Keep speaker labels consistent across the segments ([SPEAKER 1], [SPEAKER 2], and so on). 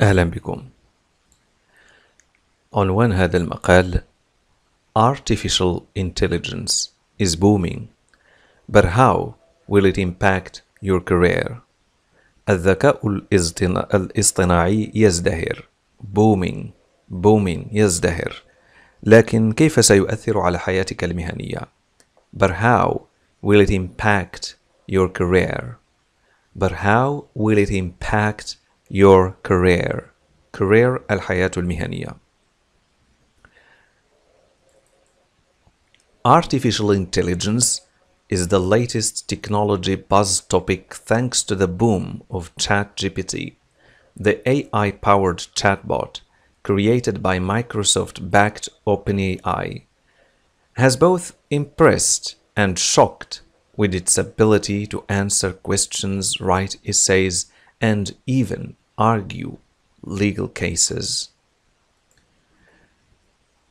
[SPEAKER 1] أهلا بكم عنوان هذا المقال Artificial Intelligence is booming but how will it impact your career الذكاء الاصطناعي يزدهر booming booming يزدهر لكن كيف سيؤثر على حياتك المهنية but how will it impact your career but how will it impact your career career الحياة المهنية Artificial intelligence is the latest technology buzz topic thanks to the boom of ChatGPT, the AI-powered chatbot created by Microsoft-backed OpenAI, has both impressed and shocked with its ability to answer questions, write essays, and even argue legal cases.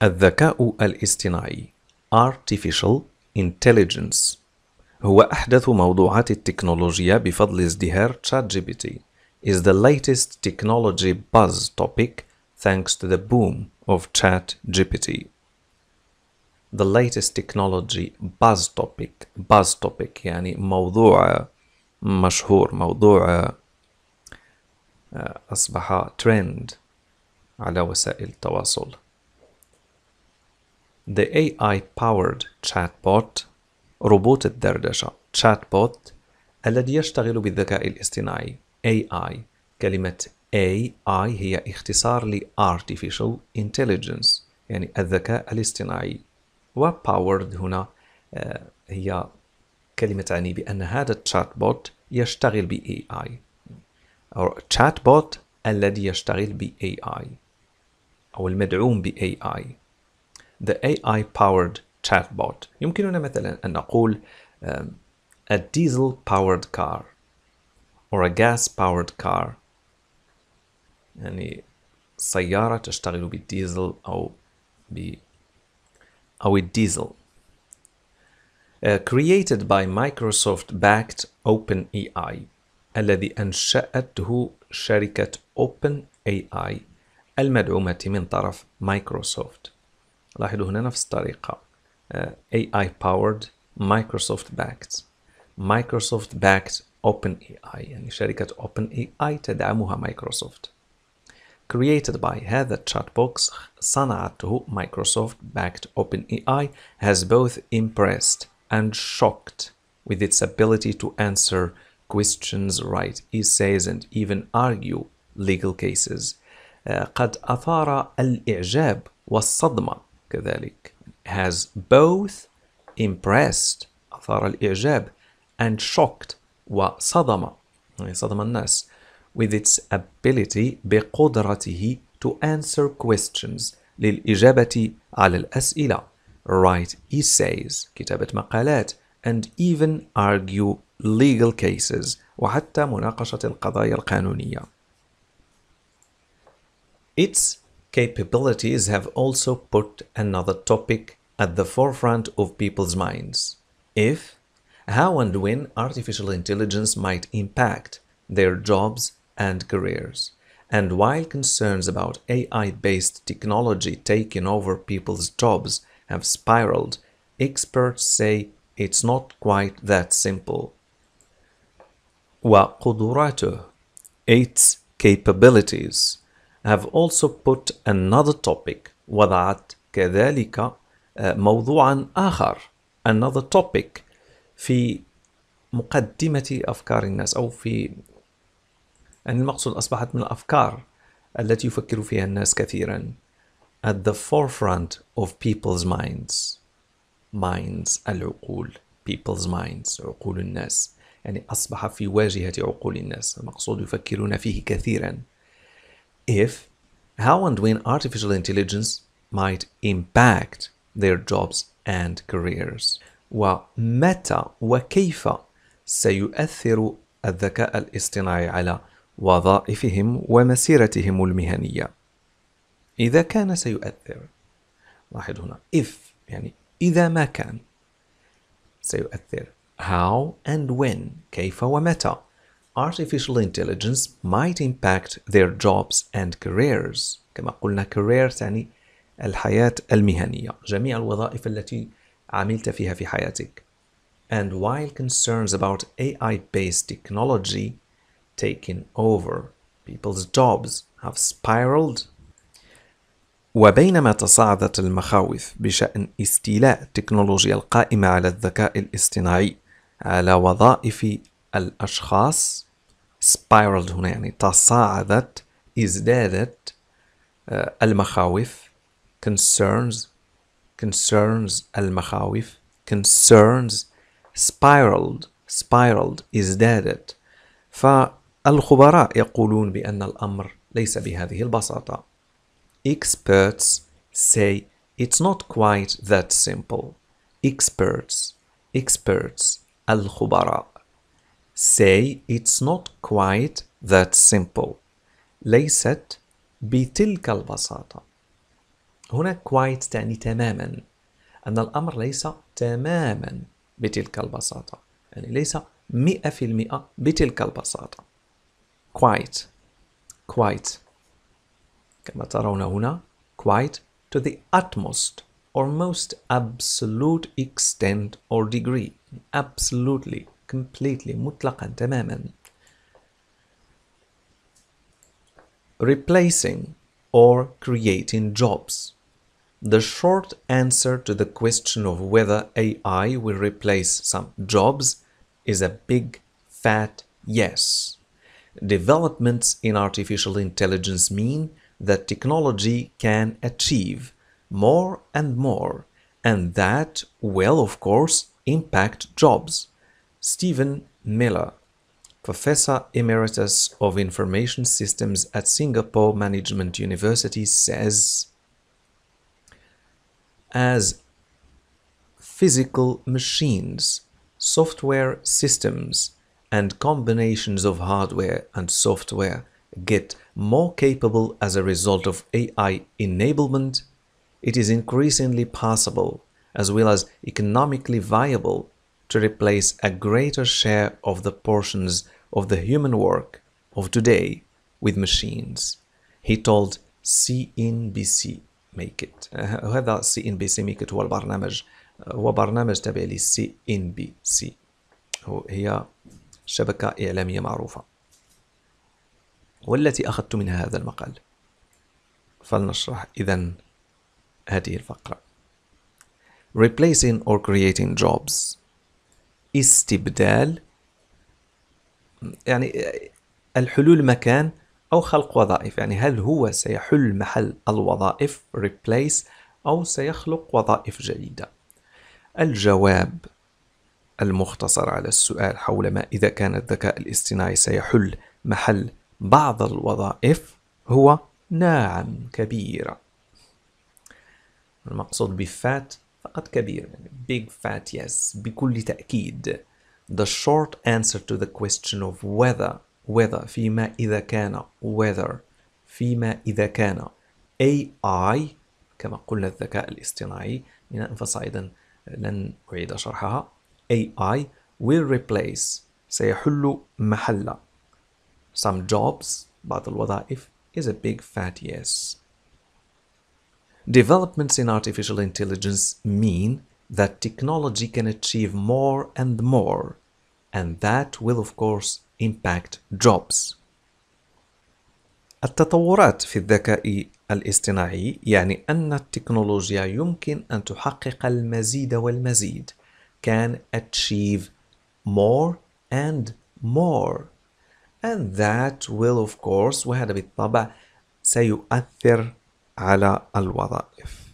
[SPEAKER 1] الذكاء الاصطناعي Artificial Intelligence هو أحدث موضوعات التكنولوجيا بفضل ازدهار ChatGPT is the latest technology buzz topic thanks to the boom of ChatGPT. The latest technology buzz topic buzz topic يعني موضوع مشهور موضوع آه، أصبح ترند على وسائل التواصل. The AI-powered chatbot روبوت الدردشة chatbot الذي يشتغل بالذكاء الاصطناعي AI كلمة AI هي اختصار ل Artificial Intelligence يعني الذكاء الاصطناعي powered هنا آه، هي كلمة تعني بأن هذا الشات بوت يشتغل ب AI أو تشات بوت الذي يشتغل ب AI أو المدعوم ب AI The AI powered chatbot يمكننا مثلا أن نقول a diesel powered car or a gas powered car يعني سيارة تشتغل بالديزل أو ب أو الديزل uh, created by Microsoft backed OpenAI الذي أنشأته شركة أوبن اي اي المدعومة من طرف مايكروسوفت لاحظوا هنا نفس الطريقة اي اي باورد مايكروسوفت باكت مايكروسوفت باكت اوبن اي اي يعني شركة اوبن اي اي تدعمها مايكروسوفت created by هذا chat box صنعته مايكروسوفت backed OpenAI has both impressed and shocked with its ability to answer questions, write essays, and even argue legal cases. Uh, قد أثار الإعجاب والصدمة كذلك has both impressed أثار الإعجاب and shocked وصدمة, صدم الناس with its ability بقدرته to answer questions للإجابة على الأسئلة write essays كتابة مقالات and even argue legal cases وحتى مناقشة القضايا القانونية. Its capabilities have also put another topic at the forefront of people's minds. If, how and when artificial intelligence might impact their jobs and careers. And while concerns about AI-based technology taking over people's jobs have spiraled, experts say it's not quite that simple. وقدراته, its capabilities, have also put another topic وضعت كذلك موضوعا آخر another topic في مقدمة أفكار الناس أو في يعني المقصود أصبحت من الأفكار التي يفكر فيها الناس كثيرا at the forefront of people's minds minds العقول people's minds عقول الناس يعني أصبح في واجهة عقول الناس المقصود يفكرون فيه كثيرا if how and when artificial intelligence might impact their jobs and careers ومتى وكيف سيؤثر الذكاء الاصطناعي على وظائفهم ومسيرتهم المهنية إذا كان سيؤثر لاحظ هنا if يعني إذا ما كان سيؤثر how and when Keifa or Meta artificial intelligence might impact their jobs and careers كما قلنا career تعني الحياة المهنية جميع الوظائف التي عملت فيها في حياتك and while concerns about AI-based technology taking over people's jobs have spiraled وبينما تصاعدت المخاوف بشأن استيلاء التكنولوجيا القائمة على الذكاء الاصطناعي على وظائف الأشخاص spiraled هنا يعني تصاعدت ازدادت المخاوف concerns concerns المخاوف concerns spiraled spiraled ازدادت فالخبراء يقولون بأن الأمر ليس بهذه البساطة experts say it's not quite that simple experts experts الخبراء say it's not quite that simple ليست بتلك البساطة هنا quite تعني تماما أن الأمر ليس تماما بتلك البساطة يعني ليس مئة في المئة بتلك البساطة quite quite كما ترون هنا quite to the utmost or most absolute extent or degree absolutely completely mutlakant تماما replacing or creating jobs the short answer to the question of whether AI will replace some jobs is a big fat yes developments in artificial intelligence mean that technology can achieve more and more, and that will, of course, impact jobs. Stephen Miller, Professor Emeritus of Information Systems at Singapore Management University, says As physical machines, software systems, and combinations of hardware and software get more capable as a result of AI enablement, it is increasingly possible, as well as economically viable, to replace a greater share of the portions of the human work of today with machines. He told CNBC Make it. وهذا CNBC make it سي ميك ات هو البرنامج هو برنامج تابع للسي ان بي سي هي شبكة إعلامية معروفة والتي أخذت منها هذا المقال فلنشرح إذا هذه الفقرة replacing or creating jobs استبدال يعني الحلول مكان أو خلق وظائف يعني هل هو سيحل محل الوظائف replace أو سيخلق وظائف جديدة الجواب المختصر على السؤال حول ما إذا كان الذكاء الاصطناعي سيحل محل بعض الوظائف هو نعم كبيرة المقصود بفات فقط كبير يعني big fat yes بكل تأكيد the short answer to the question of whether whether فيما إذا كان whether فيما إذا كان AI كما قلنا الذكاء الاصطناعي من أنفس أيضا لن أعيد شرحها AI will replace سيحل محل some jobs بعض الوظائف is a big fat yes Developments in artificial intelligence mean that technology can achieve more and more, and that will of course impact jobs. التطورات في الذكاء الاصطناعي يعني أن التكنولوجيا يمكن أن تحقق المزيد والمزيد can achieve more and more and that will of course وهذا بالطبع سيؤثر على الوظائف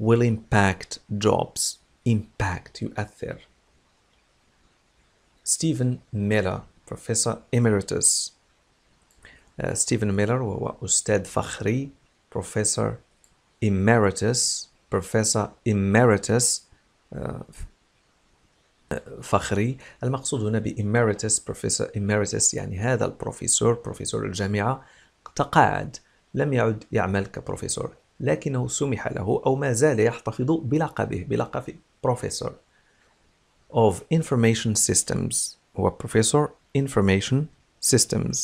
[SPEAKER 1] will impact jobs impact يؤثر ستيفن ميلر بروفيسور إميريتوس ستيفن ميلر وهو أستاذ فخري بروفيسور إميريتوس بروفيسور إميريتوس فخري المقصود هنا بإميريتوس بروفيسور إميريتوس يعني هذا البروفيسور بروفيسور الجامعة تقاعد لم يعد يعمل كبروفيسور لكنه سمح له أو ما زال يحتفظ بلقبه بلقب بروفيسور of information systems هو بروفيسور information systems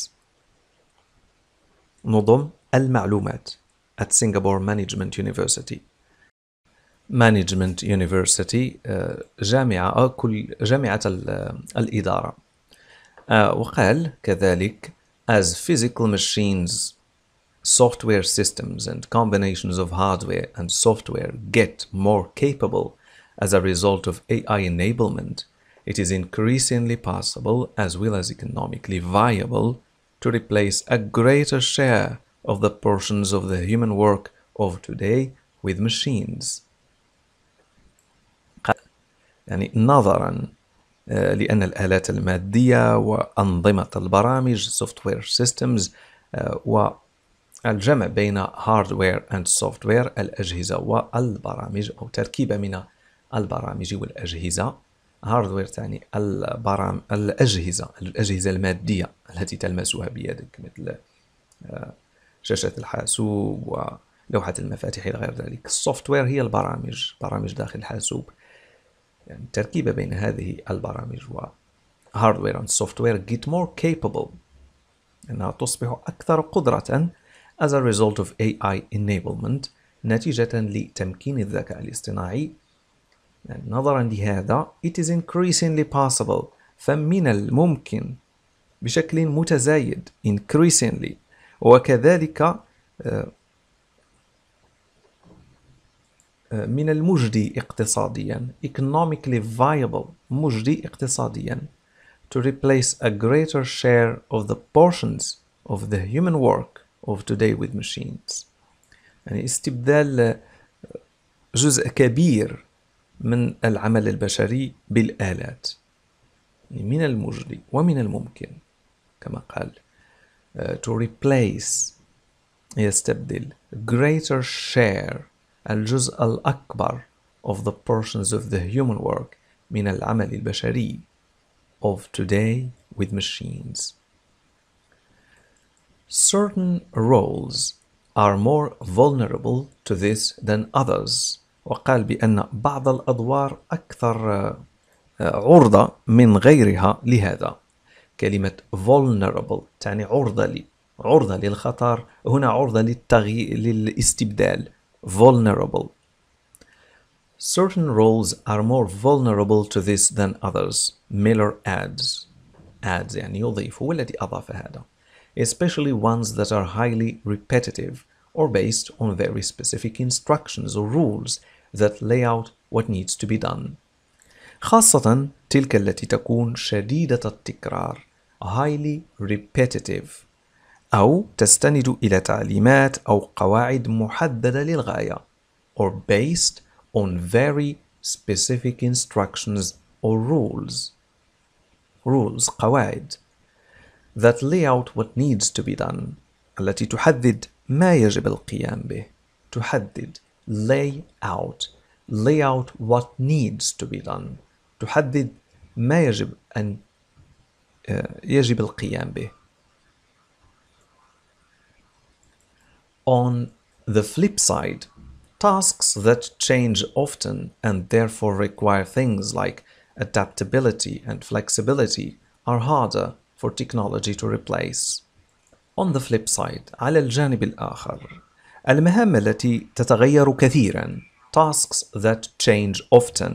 [SPEAKER 1] نظم المعلومات at Singapore Management University Management University جامعة كل جامعة الإدارة وقال كذلك as physical machines software systems and combinations of hardware and software get more capable as a result of AI enablement, it is increasingly possible as well as economically viable to replace a greater share of the portions of the human work of today with machines. يعني نظرا لأن الآلات المادية وأنظمة البرامج software systems و الجمع بين هاردوير اند سوفتوير الأجهزة والبرامج أو تركيبة من البرامج والأجهزة هاردوير تعني البرام الأجهزة الأجهزة المادية التي تلمسها بيدك مثل آه، شاشة الحاسوب ولوحة المفاتيح إلى غير ذلك السوفتوير هي البرامج برامج داخل الحاسوب يعني التركيبة بين هذه البرامج و هاردوير اند سوفتوير get more capable أنها تصبح أكثر قدرة as a result of AI enablement نتيجة لتمكين الذكاء الاصطناعي نظرا لهذا it is increasingly possible فمن الممكن بشكل متزايد increasingly وكذلك من المجدي اقتصاديا economically viable مجدي اقتصاديا to replace a greater share of the portions of the human work of today with machines يعني استبدال جزء كبير من العمل البشري بالآلات من المجدي ومن الممكن كما قال آه، to replace يستبدل greater share الجزء الأكبر of the portions of the human work من العمل البشري of today with machines Certain roles are more vulnerable to this than others وقال بأن بعض الأدوار أكثر عرضة من غيرها لهذا كلمة vulnerable تعني عرضة لي عرضة للخطر هنا عرضة للتغيير للاستبدال vulnerable Certain roles are more vulnerable to this than others Miller adds adds يعني يضيف هو الذي أضاف هذا especially ones that are highly repetitive or based on very specific instructions or rules that lay out what needs to be done. خاصة تلك التي تكون شديدة التكرار highly repetitive أو تستند إلى تعليمات أو قواعد محددة للغاية or based on very specific instructions or rules rules قواعد that lay out what needs to be done التي تحدد ما يجب القيام به تحدد lay out lay out what needs to be done تحدد ما يجب أن يجب القيام به On the flip side, tasks that change often and therefore require things like adaptability and flexibility are harder for technology to replace. On the flip side, على الجانب الآخر، المهام التي تتغير كثيرا tasks that change often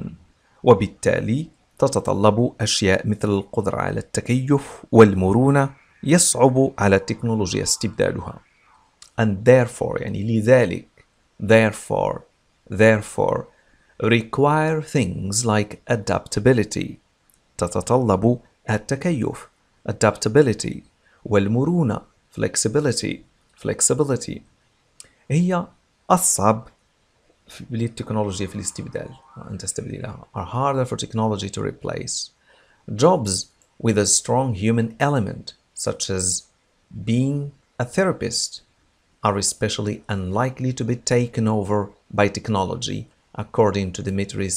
[SPEAKER 1] وبالتالي تتطلب أشياء مثل القدرة على التكيف والمرونة يصعب على التكنولوجيا استبدالها and therefore يعني لذلك therefore therefore require things like adaptability تتطلب التكيف adaptability والمرونة flexibility flexibility هي أصعب للتكنولوجيا في الاستبدال أن تستبدلها are harder for technology to replace jobs with a strong human element such as being a therapist are especially unlikely to be taken over by technology according to Dimitris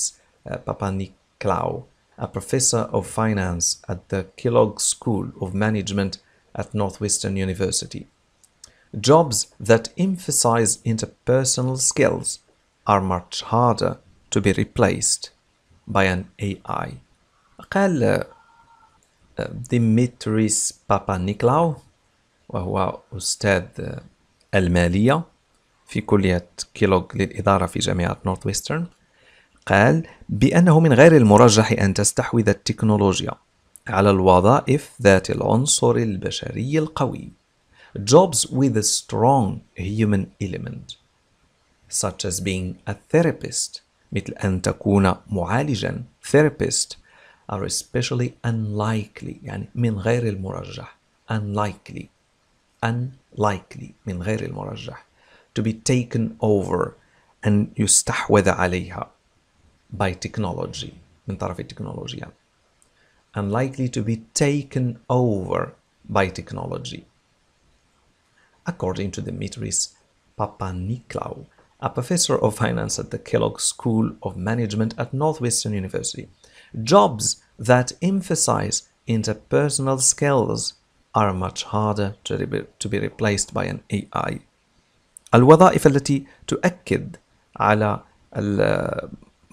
[SPEAKER 1] uh, Papaniklau a professor of finance at the Kellogg School of Management at Northwestern University. Jobs that emphasize interpersonal skills are much harder to be replaced by an AI. قال ديمتريس بابا نيكلاو وهو أستاذ المالية في كلية كيلوغ للإدارة في جامعة نورث ويسترن قال بأنه من غير المرجح أن تستحوذ التكنولوجيا على الوظائف ذات العنصر البشري القوي jobs with a strong human element such as being a therapist مثل أن تكون معالجا therapist are especially unlikely يعني من غير المرجح unlikely unlikely من غير المرجح to be taken over أن يستحوذ عليها by technology, من طرف And likely to be taken over by technology. According to Dimitris Papaniklau, a professor of finance at the Kellogg School of Management at Northwestern University, jobs that emphasize interpersonal skills are much harder to be replaced by an AI. الوظائف التي تؤكد على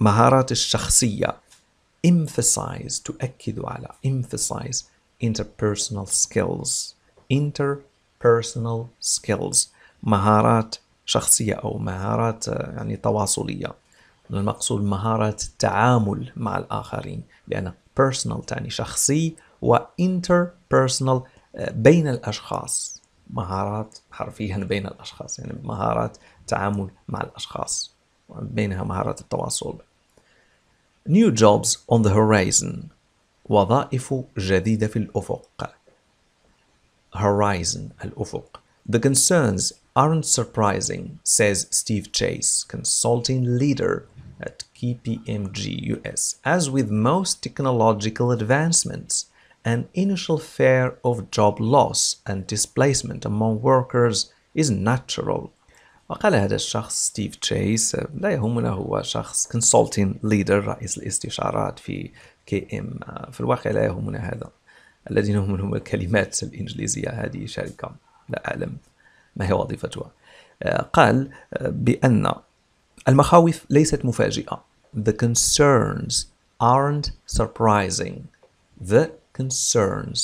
[SPEAKER 1] مهارات الشخصية emphasize تؤكد على emphasize interpersonal skills interpersonal skills مهارات شخصية أو مهارات يعني تواصلية المقصود مهارات التعامل مع الآخرين لأن personal تعني شخصي و interpersonal بين الأشخاص مهارات حرفيا بين الأشخاص يعني مهارات تعامل مع الأشخاص بينها مهارات التواصل New jobs on the horizon. وظائف جديدة في الأفق. Horizon, الأفق. The concerns aren't surprising, says Steve Chase, consulting leader at KPMG US. As with most technological advancements, an initial fear of job loss and displacement among workers is natural وقال هذا الشخص ستيف تشيس لا يهمنا هو شخص كونسلتين ليدر رئيس الاستشارات في كي ام في الواقع لا يهمنا هذا الذين هم هم الكلمات الإنجليزية هذه شركة لا أعلم ما هي وظيفتها آه، قال آه، بأن المخاوف ليست مفاجئة The concerns aren't surprising The concerns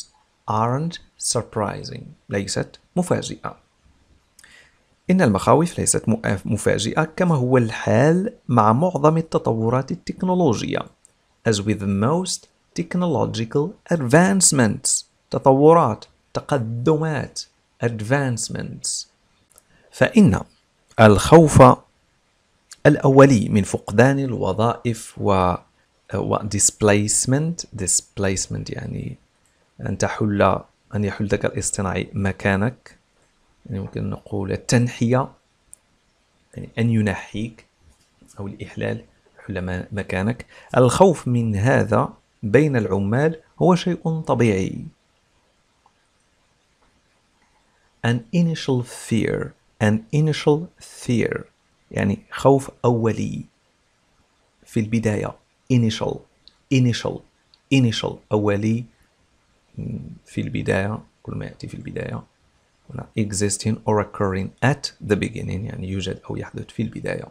[SPEAKER 1] aren't surprising ليست مفاجئة إن المخاوف ليست مفاجئة كما هو الحال مع معظم التطورات التكنولوجية as with most technological advancements تطورات تقدمات advancements فإن الخوف الأولي من فقدان الوظائف و و displacement displacement يعني أن تحل أن يحل ذكاء الاصطناعي مكانك يعني ممكن نقول التنحية يعني أن ينحيك أو الإحلال حل مكانك الخوف من هذا بين العمال هو شيء طبيعي an initial fear an initial fear يعني خوف أولي في البداية initial initial initial أولي في البداية كل ما يأتي في البداية هنا existing or occurring at the beginning يعني يوجد أو يحدث في البداية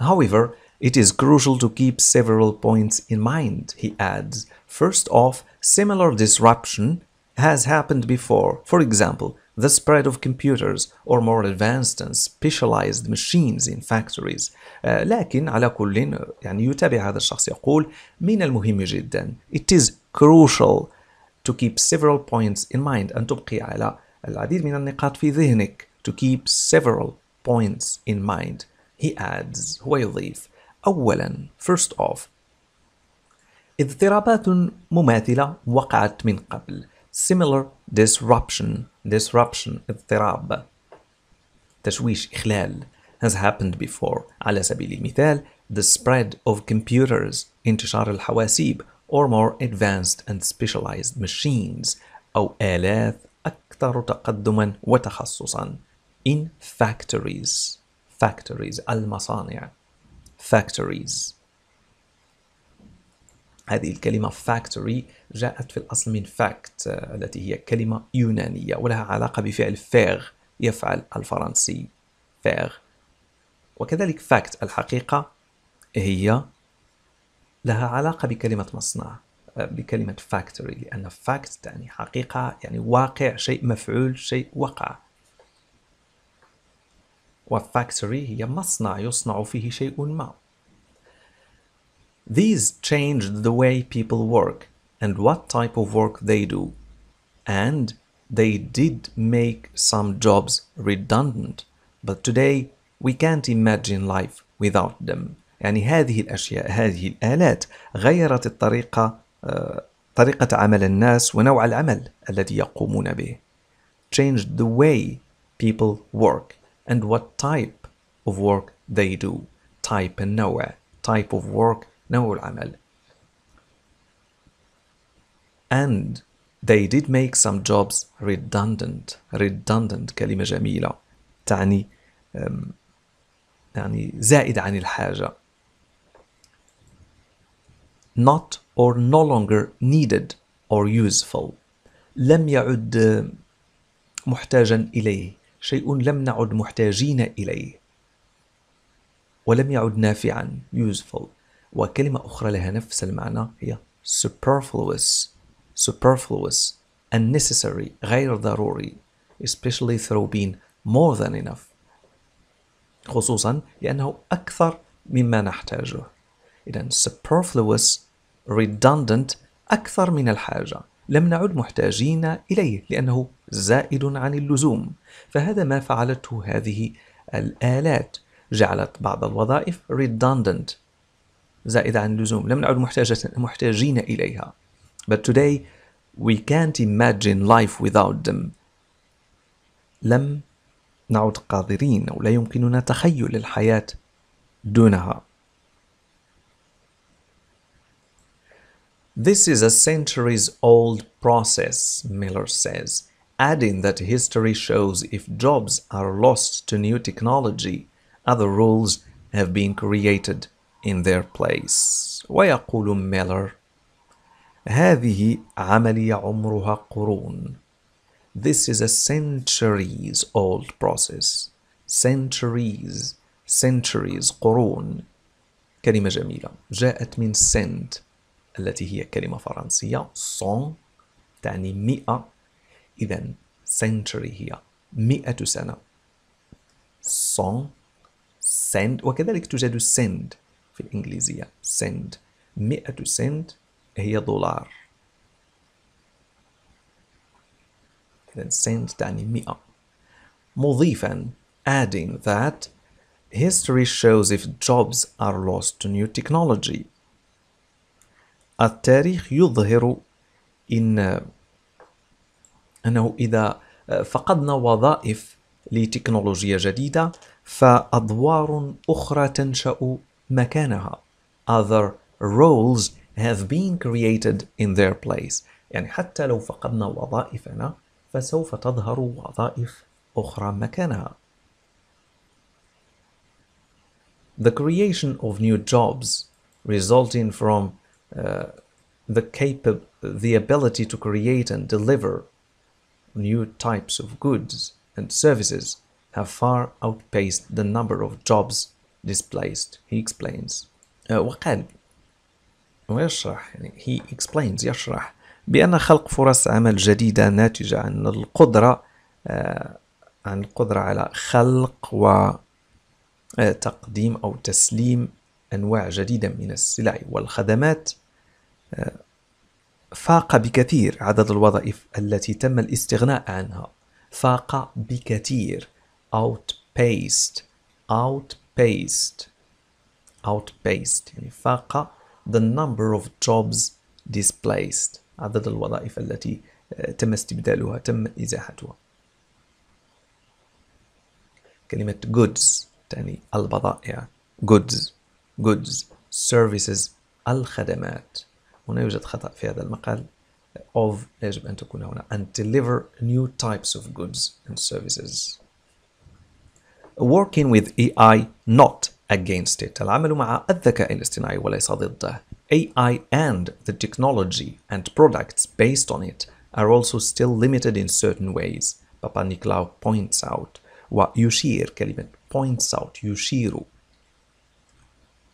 [SPEAKER 1] However, it is crucial to keep several points in mind, he adds. First off, similar disruption has happened before. For example, the spread of computers or more advanced and specialized machines in factories. لكن على كل يعني يتابع هذا الشخص يقول من المهم جدا. It is crucial to keep several points in mind أن تبقي على العديد من النقاط في ذهنك to keep several points in mind he adds هو يضيف أولا first off اضطرابات مماثلة وقعت من قبل similar disruption disruption اضطراب تشويش إخلال has happened before على سبيل المثال the spread of computers انتشار الحواسيب or more advanced and specialized machines أو آلات أكثر تقدما وتخصصا in factories factories المصانع factories هذه الكلمة factory جاءت في الأصل من fact التي هي كلمة يونانية ولها علاقة بفعل faire يفعل الفرنسي faire وكذلك fact الحقيقة هي لها علاقة بكلمة مصنع بكلمة فاكتوري لأن فاكت تعني حقيقة يعني واقع شيء مفعول شيء وقع وفاكتوري هي مصنع يصنع فيه شيء ما These changed the way people work and what type of work they do and they did make some jobs redundant but today we can't imagine life without them يعني هذه الأشياء هذه الآلات غيرت الطريقة طريقة عمل الناس ونوع العمل الذي يقومون به. Change the way people work and what type of work they do. Type النوع. Type of work نوع العمل. And they did make some jobs redundant. Redundant كلمة جميلة تعني يعني زائد عن الحاجة. not or no longer needed or useful لم يعد محتاجا إليه شيء لم نعد محتاجين إليه ولم يعد نافعا useful وكلمة أخرى لها نفس المعنى هي superfluous superfluous unnecessary غير ضروري especially through being more than enough خصوصا لأنه أكثر مما نحتاجه إذا superfluous redundant أكثر من الحاجة لم نعد محتاجين إليه لأنه زائد عن اللزوم فهذا ما فعلته هذه الآلات جعلت بعض الوظائف redundant زائد عن اللزوم لم نعد محتاجين إليها but today we can't imagine life without them لم نعد قادرين أو لا يمكننا تخيل الحياة دونها This is a centuries-old process, Miller says, adding that history shows if jobs are lost to new technology, other roles have been created in their place. ويقول ميلر: هذه عملية عمرها قرون. This is a centuries-old process. Centuries, centuries, قرون. كلمة جميلة. جاءت من sent. التي هي كلمة فرنسية سون تعني مئة إذا century هي مئة سنة سون سند وكذلك توجد سند في الإنجليزية سند مئة سند هي دولار إذا سند تعني مئة مضيفا adding that history shows if jobs are lost to new technology التاريخ يظهر إن أنه إذا فقدنا وظائف لتكنولوجيا جديدة فأدوار أخرى تنشأ مكانها other roles have been created in their place يعني حتى لو فقدنا وظائفنا فسوف تظهر وظائف أخرى مكانها The creation of new jobs resulting from the capab- the ability to create and deliver new types of goods and services have far outpaced the number of jobs displaced he explains وقال ويشرح يعني he explains يشرح بأن خلق فرص عمل جديدة ناتجة عن القدرة عن القدرة على خلق وتقديم أو تسليم أنواع جديدة من السلع والخدمات فاق بكثير عدد الوظائف التي تم الاستغناء عنها فاق بكثير outpaced outpaced outpaced يعني فاق the number of jobs displaced عدد الوظائف التي آه، تم استبدالها تم إزاحتها كلمة goods تعني البضائع goods goods services الخدمات هنا يوجد خطأ في هذا المقال of يجب أن تكون هنا and deliver new types of goods and services working with AI not against it العمل مع الذكاء الاصطناعي وليس ضده AI and the technology and products based on it are also still limited in certain ways Papa Nicolau points out ويشير كلمة points out يشير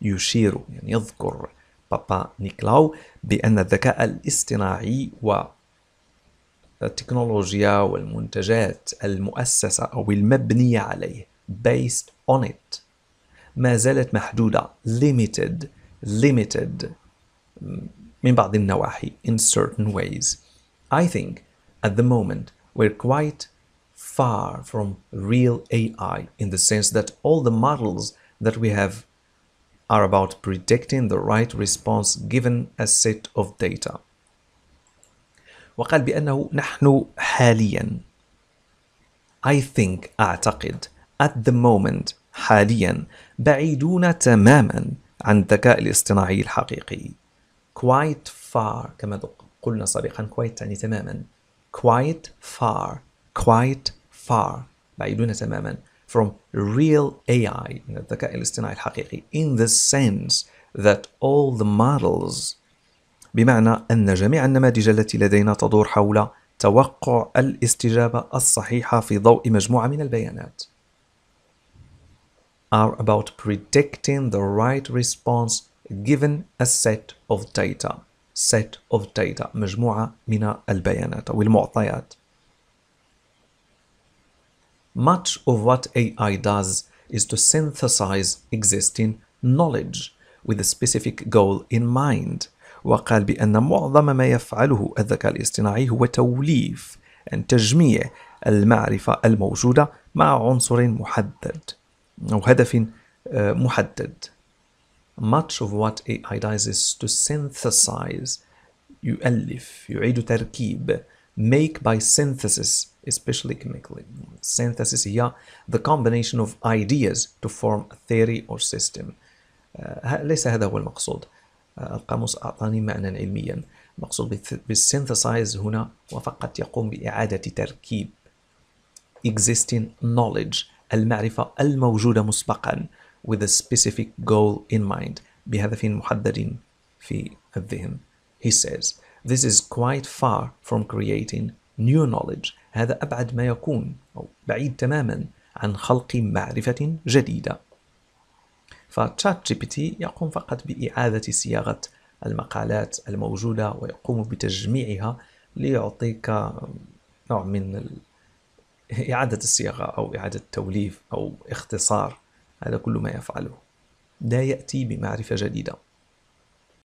[SPEAKER 1] يشير يعني يذكر بابا نيكلاو بأن الذكاء الاصطناعي والتكنولوجيا والمنتجات المؤسسة أو المبنية عليه based on it ما زالت محدودة limited limited من بعض النواحي in certain ways. I think at the moment we're quite far from real AI in the sense that all the models that we have are about predicting the right response given a set of data. وقال بأنه نحن حاليا I think أعتقد at the moment حاليا بعيدون تماما عن الذكاء الاصطناعي الحقيقي quite far كما قلنا سابقا quite يعني تماما quite far quite far بعيدون تماما from real AI من الذكاء الاصطناعي الحقيقي in the sense that all the models بمعنى أن جميع النماذج التي لدينا تدور حول توقع الاستجابة الصحيحة في ضوء مجموعة من البيانات are about predicting the right response given a set of data set of data مجموعة من البيانات أو المعطيات Much of what AI does is to synthesize existing knowledge with a specific goal in mind وقال بأن معظم ما يفعله الذكاء الاصطناعي هو توليف أن تجميع المعرفة الموجودة مع عنصر محدد أو هدف محدد Much of what AI does is to synthesize يؤلف يعيد تركيب make by synthesis especially chemically. Synthesis yeah, the combination of ideas to form a theory or system. Uh, ليس هذا هو المقصود. Uh, القاموس أعطاني معنى علميا. المقصود بالsynthesize هنا وفقط يقوم بإعادة تركيب existing knowledge المعرفة الموجودة مسبقا with a specific goal in mind بهدف محدد في الذهن. He says, this is quite far from creating new knowledge هذا أبعد ما يكون أو بعيد تماما عن خلق معرفة جديدة فتشات جي بي تي يقوم فقط بإعادة صياغة المقالات الموجودة ويقوم بتجميعها ليعطيك نوع من إعادة الصياغة أو إعادة التوليف أو اختصار هذا كل ما يفعله لا يأتي بمعرفة جديدة